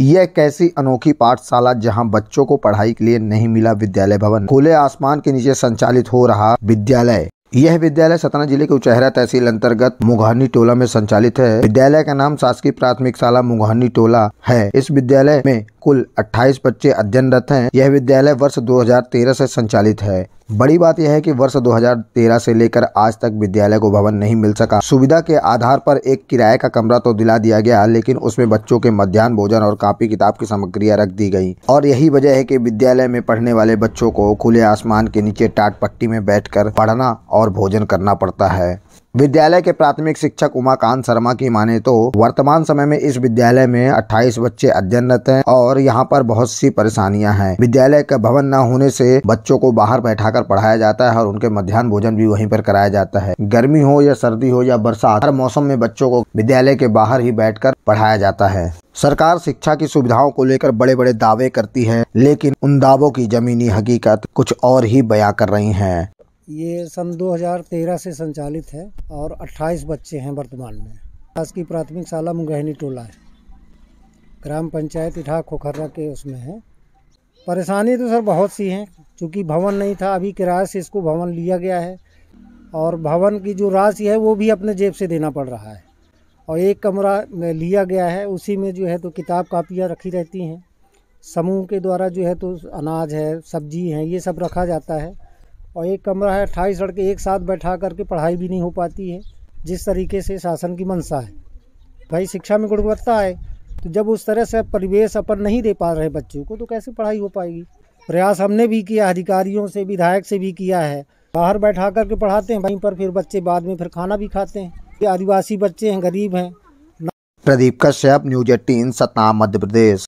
यह कैसी अनोखी पाठशाला जहां बच्चों को पढ़ाई के लिए नहीं मिला विद्यालय भवन खुले आसमान के नीचे संचालित हो रहा विद्यालय यह विद्यालय सतना जिले के उचहरा तहसील अंतर्गत मुघानी टोला में संचालित है विद्यालय का नाम शासकीय प्राथमिक शाला मुघानी टोला है इस विद्यालय में कुल 28 बच्चे अध्ययनरत हैं। यह विद्यालय वर्ष 2013 से संचालित है बड़ी बात यह है कि वर्ष 2013 से लेकर आज तक विद्यालय को भवन नहीं मिल सका सुविधा के आधार पर एक किराए का कमरा तो दिला दिया गया लेकिन उसमें बच्चों के मध्यान्ह भोजन और कापी किताब की सामग्रियां रख दी गई और यही वजह है कि विद्यालय में पढ़ने वाले बच्चों को खुले आसमान के नीचे टाट पट्टी में बैठकर पढ़ना और भोजन करना पड़ता है विद्यालय के प्राथमिक शिक्षक उमाकांत शर्मा की माने तो वर्तमान समय में इस विद्यालय में 28 बच्चे अध्ययनरत हैं और यहाँ पर बहुत सी परेशानियां हैं विद्यालय का भवन न होने से बच्चों को बाहर बैठाकर पढ़ाया जाता है और उनके मध्यान्ह भोजन भी वहीं पर कराया जाता है गर्मी हो या सर्दी हो या बरसात हर मौसम में बच्चों को विद्यालय के बाहर ही कर पढ़ाया जाता है सरकार शिक्षा की सुविधाओं को लेकर बड़े बड़े दावे करती है लेकिन उन दावों की जमीनी हकीकत कुछ और ही बयां कर रही है ये सन 2013 से संचालित है और 28 बच्चे हैं वर्तमान में की प्राथमिक शाला मुंगहनी टोला है ग्राम पंचायत इठा खोखर्रा के उसमें है परेशानी तो सर बहुत सी हैं क्योंकि भवन नहीं था अभी किराए से इसको भवन लिया गया है और भवन की जो राशि है वो भी अपने जेब से देना पड़ रहा है और एक कमरा लिया गया है उसी में जो है तो किताब कापियाँ रखी रहती हैं समूह के द्वारा जो है तो अनाज है सब्जी है ये सब रखा जाता है और एक कमरा है अट्ठाईस लड़के एक साथ बैठा करके पढ़ाई भी नहीं हो पाती है जिस तरीके से शासन की मंशा है भाई शिक्षा में गुणवत्ता है तो जब उस तरह से परिवेश अपन नहीं दे पा रहे बच्चों को तो कैसे पढ़ाई हो पाएगी प्रयास हमने भी किया अधिकारियों से विधायक से भी किया है बाहर बैठा करके पढ़ाते हैं वहीं पर फिर बच्चे बाद में फिर खाना भी खाते हैं ये आदिवासी बच्चे हैं गरीब हैं प्रदीप कश्यप न्यूज एटीन सतना मध्य प्रदेश